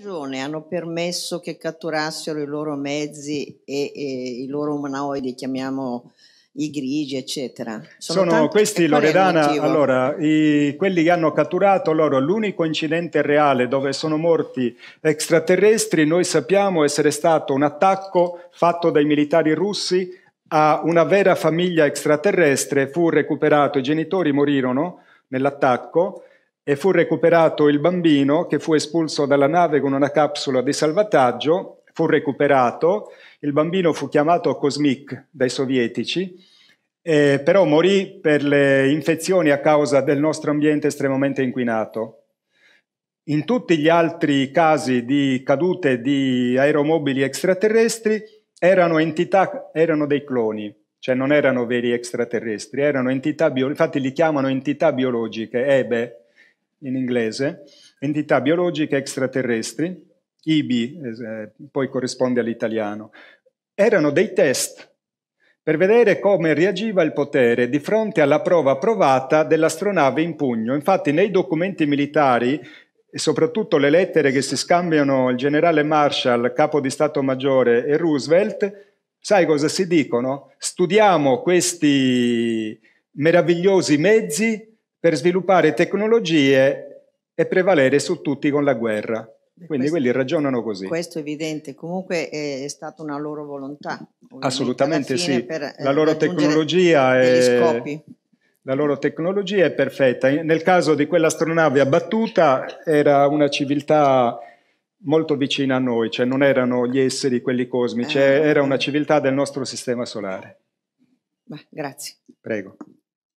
ragione hanno permesso che catturassero i loro mezzi e, e i loro umanoidi, chiamiamo i grigi, eccetera. Sono, Sono tanti... questi, Loredana, allora, i, quelli che hanno catturato loro, l'unico incidente reale dove sono morti extraterrestri, noi sappiamo essere stato un attacco fatto dai militari russi a una vera famiglia extraterrestre, fu recuperato, i genitori morirono nell'attacco, e fu recuperato il bambino che fu espulso dalla nave con una capsula di salvataggio, fu recuperato, il bambino fu chiamato Cosmic dai sovietici, eh, però morì per le infezioni a causa del nostro ambiente estremamente inquinato. In tutti gli altri casi di cadute di aeromobili extraterrestri erano entità, erano dei cloni, cioè non erano veri extraterrestri, erano entità biologiche, infatti li chiamano entità biologiche, EBE, in inglese, entità biologiche extraterrestri, IBI eh, poi corrisponde all'italiano, erano dei test per vedere come reagiva il potere di fronte alla prova provata dell'astronave in pugno. Infatti nei documenti militari e soprattutto le lettere che si scambiano il generale Marshall, capo di Stato Maggiore e Roosevelt, sai cosa si dicono? Studiamo questi meravigliosi mezzi per sviluppare tecnologie e prevalere su tutti con la guerra. Quindi questo, quelli ragionano così. Questo è evidente, comunque è, eh, è stata una loro volontà. Assolutamente sì, per, eh, la, loro è, la loro tecnologia è perfetta. Nel caso di quell'astronave abbattuta era una civiltà molto vicina a noi, cioè non erano gli esseri quelli cosmici, ah, eh, era una civiltà del nostro sistema solare. Beh, grazie. Prego.